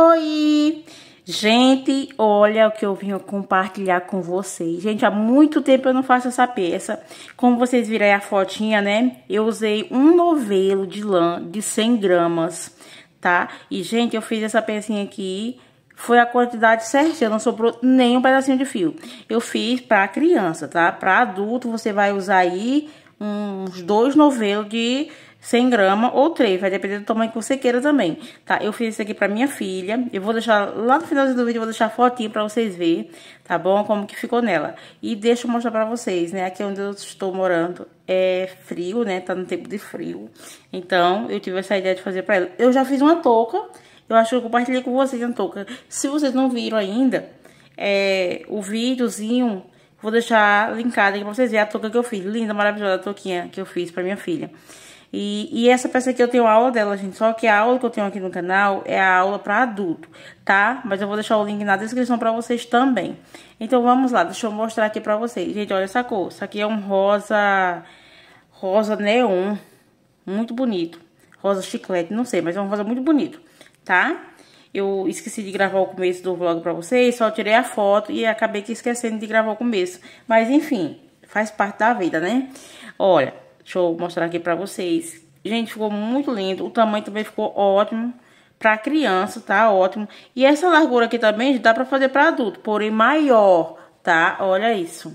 Oi! Gente, olha o que eu vim compartilhar com vocês. Gente, há muito tempo eu não faço essa peça. Como vocês viram aí a fotinha, né? Eu usei um novelo de lã de 100 gramas, tá? E, gente, eu fiz essa pecinha aqui foi a quantidade certinha, não sobrou nenhum pedacinho de fio. Eu fiz para criança, tá? Para adulto, você vai usar aí uns dois novelos de 100 gramas ou 3, vai depender do tamanho que você queira também, tá? Eu fiz isso aqui pra minha filha, eu vou deixar lá no finalzinho do vídeo, eu vou deixar a fotinho pra vocês verem, tá bom? Como que ficou nela. E deixa eu mostrar pra vocês, né? Aqui onde eu estou morando é frio, né? Tá no tempo de frio. Então, eu tive essa ideia de fazer pra ela. Eu já fiz uma touca, eu acho que eu compartilhei com vocês a touca. Se vocês não viram ainda, é, o videozinho... Vou deixar linkado aqui pra vocês verem a touca que eu fiz. Linda, maravilhosa a touquinha que eu fiz pra minha filha. E, e essa peça aqui eu tenho aula dela, gente. Só que a aula que eu tenho aqui no canal é a aula para adulto, tá? Mas eu vou deixar o link na descrição para vocês também. Então vamos lá, deixa eu mostrar aqui para vocês. Gente, olha essa cor. Isso aqui é um rosa, rosa neon, muito bonito. Rosa chiclete, não sei, mas é um rosa muito bonito, tá? Eu esqueci de gravar o começo do vlog pra vocês, só tirei a foto e acabei esquecendo de gravar o começo. Mas enfim, faz parte da vida, né? Olha, Deixa eu mostrar aqui pra vocês. Gente, ficou muito lindo. O tamanho também ficou ótimo. Pra criança, tá? Ótimo. E essa largura aqui também dá pra fazer pra adulto, porém maior, tá? Olha isso.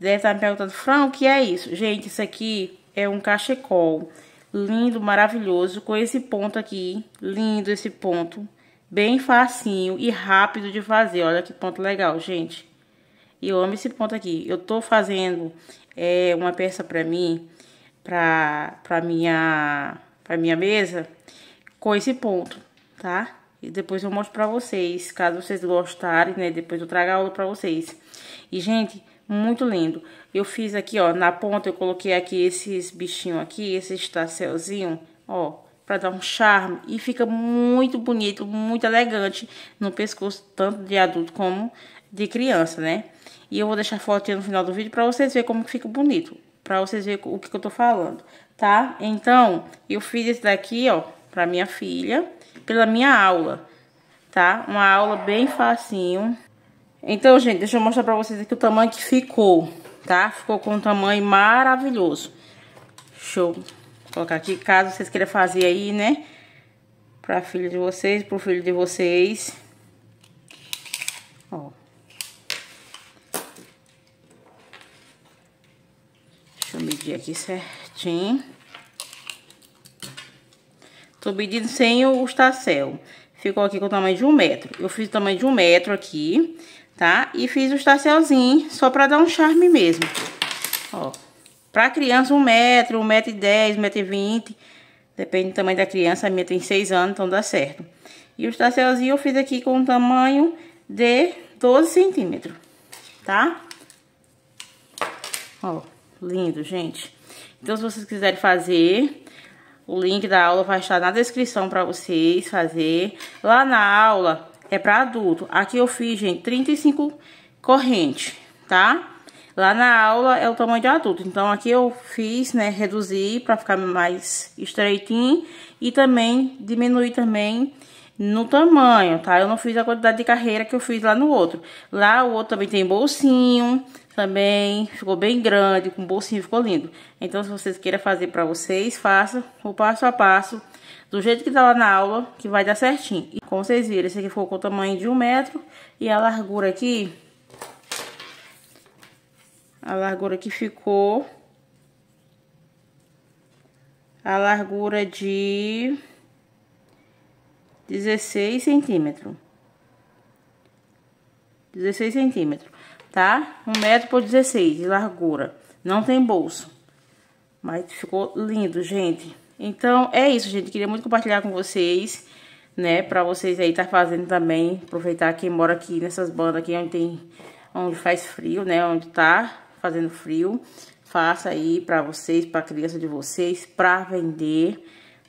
Deve estar tá me perguntando, Fran, o que é isso? Gente, isso aqui é um cachecol. Lindo, maravilhoso, com esse ponto aqui. Lindo esse ponto. Bem facinho e rápido de fazer. Olha que ponto legal, gente. E eu amo esse ponto aqui. Eu tô fazendo é, uma peça pra mim para pra minha, pra minha mesa com esse ponto, tá? E depois eu mostro para vocês, caso vocês gostarem, né? Depois eu trago a aula vocês. E, gente, muito lindo. Eu fiz aqui, ó, na ponta eu coloquei aqui esses bichinhos aqui, esse estacelzinho, ó, para dar um charme e fica muito bonito, muito elegante no pescoço tanto de adulto como de criança, né? E eu vou deixar foto no final do vídeo para vocês verem como fica bonito. Pra vocês verem o que, que eu tô falando, tá? Então, eu fiz esse daqui, ó, pra minha filha, pela minha aula, tá? Uma aula bem facinho. Então, gente, deixa eu mostrar pra vocês aqui o tamanho que ficou, tá? Ficou com um tamanho maravilhoso. Deixa eu colocar aqui, caso vocês queiram fazer aí, né? Pra filha de vocês, pro filho de vocês. medir aqui certinho. Tô medindo sem o estacel Ficou aqui com o tamanho de um metro. Eu fiz o tamanho de um metro aqui, tá? E fiz o estacelzinho só pra dar um charme mesmo. Ó, pra criança um metro, um metro e dez, um metro e vinte. Depende do tamanho da criança, a minha tem seis anos, então dá certo. E o estacelzinho eu fiz aqui com o tamanho de 12 centímetros, tá? Ó. Lindo, gente. Então, se vocês quiserem fazer, o link da aula vai estar na descrição para vocês fazer. Lá na aula é para adulto. Aqui eu fiz, gente, 35 correntes, tá? Lá na aula é o tamanho de adulto. Então, aqui eu fiz, né, reduzir para ficar mais estreitinho. E também diminuir também no tamanho, tá? Eu não fiz a quantidade de carreira que eu fiz lá no outro. Lá o outro também tem bolsinho, também ficou bem grande, com bolsinho ficou lindo. Então, se vocês queiram fazer para vocês, faça o passo a passo, do jeito que tá lá na aula, que vai dar certinho. E como vocês viram, esse aqui ficou com o tamanho de um metro e a largura aqui... A largura aqui ficou... A largura de... 16 centímetros. 16 centímetros tá? Um metro por 16 de largura. Não tem bolso. Mas ficou lindo, gente. Então, é isso, gente. Queria muito compartilhar com vocês, né? Pra vocês aí estar tá fazendo também. Aproveitar quem mora aqui nessas bandas aqui onde tem... Onde faz frio, né? Onde tá fazendo frio. Faça aí pra vocês, pra criança de vocês, pra vender,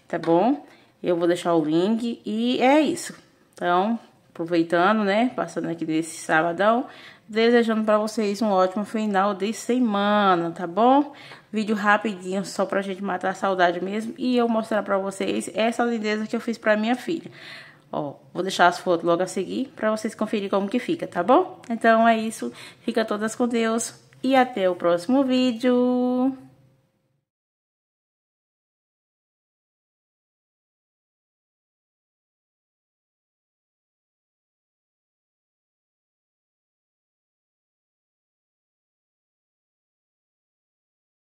tá bom? Eu vou deixar o link e é isso. Então, aproveitando, né? Passando aqui nesse sabadão. Desejando para vocês um ótimo final de semana, tá bom? Vídeo rapidinho, só pra gente matar a saudade mesmo. E eu mostrar pra vocês essa lindeza que eu fiz pra minha filha. Ó, vou deixar as fotos logo a seguir pra vocês conferirem como que fica, tá bom? Então é isso. Fica todas com Deus. E até o próximo vídeo.